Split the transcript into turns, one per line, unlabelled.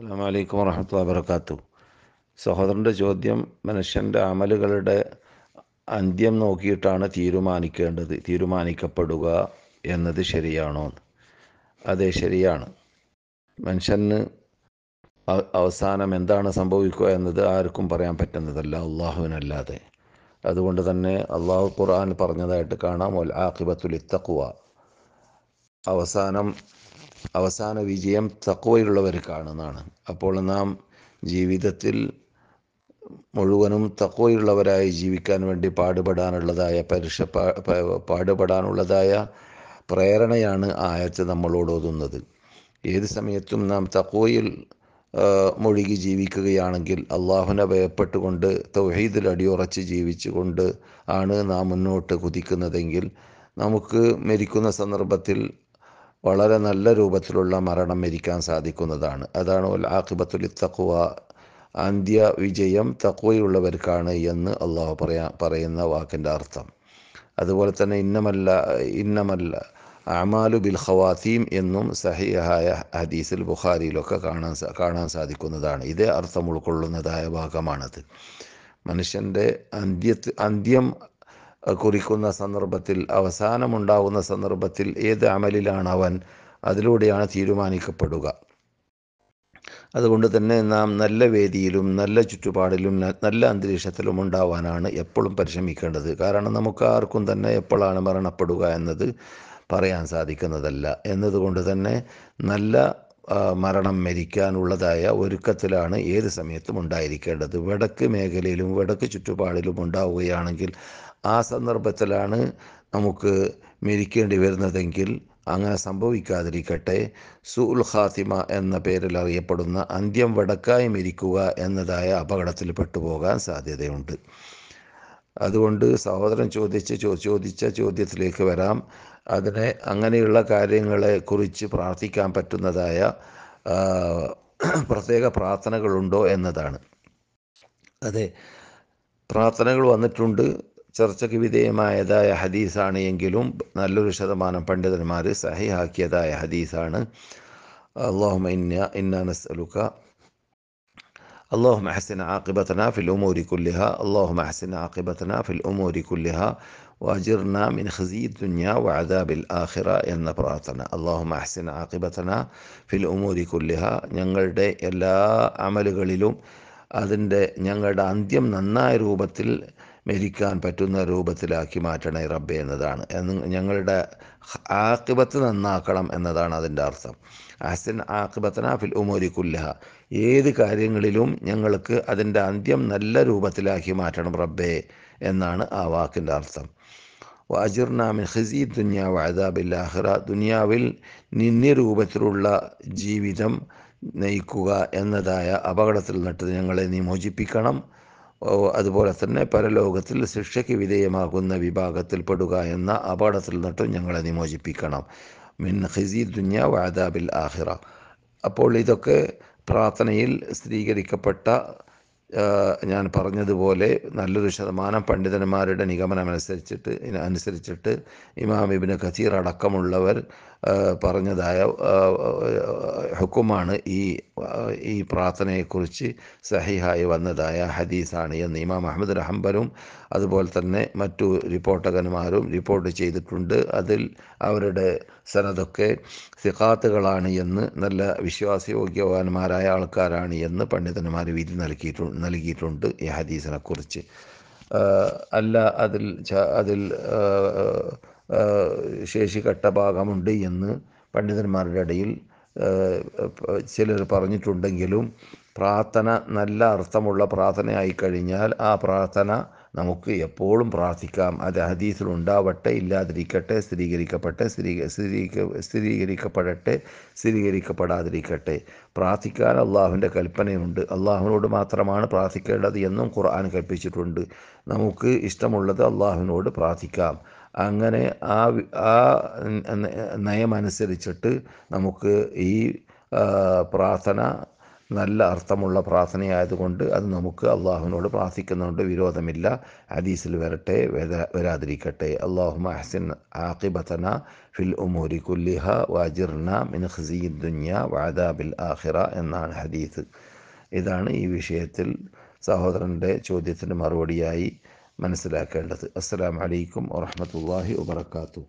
അസ്സാം വലൈക്കും വർഹമുല്ലാ വാബർക്കാത്തു സഹോദരൻ്റെ ചോദ്യം മനുഷ്യൻ്റെ അമലുകളുടെ അന്ത്യം നോക്കിയിട്ടാണ് തീരുമാനിക്കേണ്ടത് തീരുമാനിക്കപ്പെടുക എന്നത് ശരിയാണോ അതെ ശരിയാണ് മനുഷ്യന് അവസാനം എന്താണ് സംഭവിക്കുക എന്നത് ആർക്കും പറയാൻ പറ്റുന്നതല്ല അള്ളാഹുവിനല്ലാതെ അതുകൊണ്ട് തന്നെ അള്ളാഹു ഖുർആൻ പറഞ്ഞതായിട്ട് കാണാം ഒൽ ആഖിബത്തുൽ ഇത്തക്കുവ അവസാനം അവസാന വിജയം തക്കവയുള്ളവർക്കാണെന്നാണ് അപ്പോൾ നാം ജീവിതത്തിൽ മുഴുവനും തക്കവയുള്ളവരായി ജീവിക്കാൻ വേണ്ടി പാടുപെടാനുള്ളതായ പരിഷ പാടുപെടാനുള്ളതായ പ്രേരണയാണ് ആയത്ത് നമ്മളോട് ഓതുന്നത് ഏത് സമയത്തും നാം തക്കോയിൽ മുഴുകി ജീവിക്കുകയാണെങ്കിൽ അള്ളാഹുനെ ഭയപ്പെട്ടുകൊണ്ട് തൗഹീദിൽ അടിയുറച്ച് ജീവിച്ചുകൊണ്ട് ആണ് നാം മുന്നോട്ട് കുതിക്കുന്നതെങ്കിൽ നമുക്ക് മരിക്കുന്ന സന്ദർഭത്തിൽ വളരെ നല്ല രൂപത്തിലുള്ള മരണം മരിക്കാൻ സാധിക്കുന്നതാണ് അതാണ് ഉൽ ആഖിബത്തുൽ തഖുവ അന്ത്യ വിജയം തക്കുവയുള്ളവർക്കാണ് എന്ന് അള്ളാഹു പറയാ പറയുന്ന വാക്കിൻ്റെ അർത്ഥം അതുപോലെ തന്നെ ഇന്നമല്ല ഇന്നമല്ല അമാലു ബിൽ ഖവാത്തീം എന്നും സഹിഹായ ഹദീസിൽ ബുഖാരിയിലൊക്കെ കാണാൻ കാണാൻ സാധിക്കുന്നതാണ് ഇതേ അർത്ഥം ഉൾക്കൊള്ളുന്നതായ ഭാഗമാണത് മനുഷ്യൻ്റെ അന്ത്യത്ത് അന്ത്യം കുറിക്കുന്ന സന്ദർഭത്തിൽ അവസാനമുണ്ടാകുന്ന സന്ദർഭത്തിൽ ഏത് അമലിലാണ് അവൻ അതിലൂടെയാണ് തീരുമാനിക്കപ്പെടുക അതുകൊണ്ട് തന്നെ നാം നല്ല വേദിയിലും നല്ല ചുറ്റുപാടിലും നല്ല അന്തരീക്ഷത്തിലും ഉണ്ടാവാനാണ് എപ്പോഴും പരിശ്രമിക്കേണ്ടത് കാരണം നമുക്ക് ആർക്കും തന്നെ എപ്പോഴാണ് മരണപ്പെടുക എന്നത് പറയാൻ സാധിക്കുന്നതല്ല എന്നതുകൊണ്ട് തന്നെ നല്ല മരണം മരിക്കാനുള്ളതായ ഒരുക്കത്തിലാണ് ഏത് സമയത്തും ഉണ്ടായിരിക്കേണ്ടത് വടക്ക് മേഖലയിലും വടക്ക് ചുറ്റുപാടിലും ഉണ്ടാവുകയാണെങ്കിൽ ആ സന്ദർഭത്തിലാണ് നമുക്ക് മരിക്കേണ്ടി വരുന്നതെങ്കിൽ അങ്ങനെ സംഭവിക്കാതിരിക്കട്ടെ സുൽ ഖാത്തിമ എന്ന പേരിൽ അറിയപ്പെടുന്ന അന്ത്യം വടക്കായി മരിക്കുക എന്നതായ അപകടത്തിൽ പെട്ടുപോകാൻ സാധ്യതയുണ്ട് അതുകൊണ്ട് സഹോദരൻ ചോദിച്ച് ചോദിച്ച ചോദ്യത്തിലേക്ക് വരാം അതിനെ അങ്ങനെയുള്ള കാര്യങ്ങളെ കുറിച്ച് പ്രാർത്ഥിക്കാൻ പറ്റുന്നതായ പ്രത്യേക പ്രാർത്ഥനകളുണ്ടോ എന്നതാണ് അതെ പ്രാർത്ഥനകൾ വന്നിട്ടുണ്ട് ചർച്ചയ്ക്ക് വിധേയമായതായ ഹദീസാണ് എങ്കിലും നല്ലൊരു ശതമാനം പണ്ഡിതന്മാർ സഹിഹാക്കിയതായ ഹദീസാണ് അള്ളാഹുമ ഇന്ന ഇന്ന നസ്അലുക്ക اللهم احسن عاقبتنا في الأمور كلها اللهم احسن عاقبتنا في الأمور كلها وأجرنا من خزي الدنيا وعذاب الآخرة എന്ന പ്രാർത്ഥന അള്ളാഹു മഹസിൻ ആക്കിബത്തന ഫിൽ ഉമൂരി കുല്ലിഹ ഞങ്ങളുടെ എല്ലാ അമലുകളിലും അതിൻ്റെ ഞങ്ങളുടെ അന്ത്യം നന്നായ രൂപത്തിൽ മരിക്കാൻ പറ്റുന്ന രൂപത്തിലാക്കി മാറ്റണേ റബ്ബെ എന്നതാണ് ഞങ്ങളുടെ ആക്കിബത്ത് നന്നാക്കണം എന്നതാണ് അതിൻ്റെ അർത്ഥം അഹസൻ ആക്കിബത്തന ഫിൽ ഉമോരി കുല്ലഹ ഏത് കാര്യങ്ങളിലും ഞങ്ങൾക്ക് അതിൻ്റെ അന്ത്യം നല്ല രൂപത്തിലാക്കി മാറ്റണം റബ്ബെ എന്നാണ് ആ വാക്കിൻ്റെ അർത്ഥം വാജിർനാമിൻ ഹസി ദുന്യാവ് അതാബില്ലാഹിറ ദുനിയാവിൽ നിന്നി രൂപത്തിലുള്ള ജീവിതം നയിക്കുക എന്നതായ അപകടത്തിൽ നിന്നിട്ട് ഞങ്ങളെ നീ മോചിപ്പിക്കണം അതുപോലെ തന്നെ പരലോകത്തിൽ ശിക്ഷയ്ക്ക് വിധേയമാകുന്ന വിഭാഗത്തിൽപ്പെടുക എന്ന അപകടത്തിൽ നിന്നിട്ടും ഞങ്ങളെ നിമോചിപ്പിക്കണം മിൻ ഖിസി ദുന്യ വാദാബിൽ ആഹിറ അപ്പോൾ ഇതൊക്കെ പ്രാർത്ഥനയിൽ സ്ഥിരീകരിക്കപ്പെട്ട ഞാൻ പറഞ്ഞതുപോലെ നല്ലൊരു ശതമാനം പണ്ഡിതന്മാരുടെ നിഗമനമനുസരിച്ചിട്ട് അനുസരിച്ചിട്ട് ഇമാം ഇബിന് ഖസീർ അടക്കമുള്ളവർ പറഞ്ഞതായ ഹുക്കുമാണ് ഈ ഈ പ്രാർത്ഥനയെക്കുറിച്ച് സഹിഹായി വന്നതായ ഹദീസാണ് എന്ന് ഇമാം അഹമ്മദ് റഹംബലും അതുപോലെ തന്നെ മറ്റു റിപ്പോർട്ടകന്മാരും റിപ്പോർട്ട് ചെയ്തിട്ടുണ്ട് അതിൽ അവരുടെ സനതൊക്കെ സിഖാത്തുകളാണ് എന്ന് നല്ല വിശ്വാസയോഗ്യവാന്മാരായ ആൾക്കാരാണ് എന്ന് പണ്ഡിതന്മാർ വിധി നൽകിയിട്ടുണ്ട് നൽകിയിട്ടുണ്ട് ഈ ഹദീസിനെ കുറിച്ച് അല്ല അതിൽ അതിൽ ശേഷി കെട്ട ഭാഗമുണ്ട് എന്ന് പണ്ഡിതന്മാരുടെ ഇടയിൽ ചിലർ പറഞ്ഞിട്ടുണ്ടെങ്കിലും പ്രാർത്ഥന നല്ല അർത്ഥമുള്ള പ്രാർത്ഥനയായി കഴിഞ്ഞാൽ ആ പ്രാർത്ഥന നമുക്ക് എപ്പോഴും പ്രാർത്ഥിക്കാം അത് ഹദീസിൽ ഉണ്ടാവട്ടെ ഇല്ലാതിരിക്കട്ടെ സ്ഥിരീകരിക്കപ്പെട്ടെ സ്ഥിരീക സ്ഥിരീകരിക്കപ്പെടട്ടെ സ്ഥിരീകരിക്കപ്പെടാതിരിക്കട്ടെ പ്രാർത്ഥിക്കാൻ അള്ളാഹുവിൻ്റെ കൽപ്പനയുണ്ട് അള്ളാഹുവിനോട് മാത്രമാണ് പ്രാർത്ഥിക്കേണ്ടത് എന്നും ഖുർആൻ കൽപ്പിച്ചിട്ടുണ്ട് നമുക്ക് ഇഷ്ടമുള്ളത് അള്ളാഹുവിനോട് പ്രാർത്ഥിക്കാം അങ്ങനെ ആ ആ നയമനുസരിച്ചിട്ട് നമുക്ക് ഈ പ്രാർത്ഥന നല്ല അർത്ഥമുള്ള പ്രാർത്ഥനയായതുകൊണ്ട് അത് നമുക്ക് അള്ളാഹുവിനോട് പ്രാർത്ഥിക്കുന്നതുകൊണ്ട് വിരോധമില്ല ഹദീസിൽ വരട്ടെ വരാതിരിക്കട്ടെ അള്ളാഹു മഹസിൻ ആക്കിബത്തന ഫിൽ ഉമൂരി കുല്ലിഹ വാജിർന മിൻ ഖസീ ദുന്യ വാദാബിൽ ആഹിറ എന്നാണ് ഹദീസ് ഇതാണ് ഈ വിഷയത്തിൽ സഹോദരൻ്റെ ചോദ്യത്തിന് മറുപടിയായി മനസ്സിലാക്കേണ്ടത് അസ്സാം വലൈക്കും വറഹമത്തല്ലാഹി വാത്തു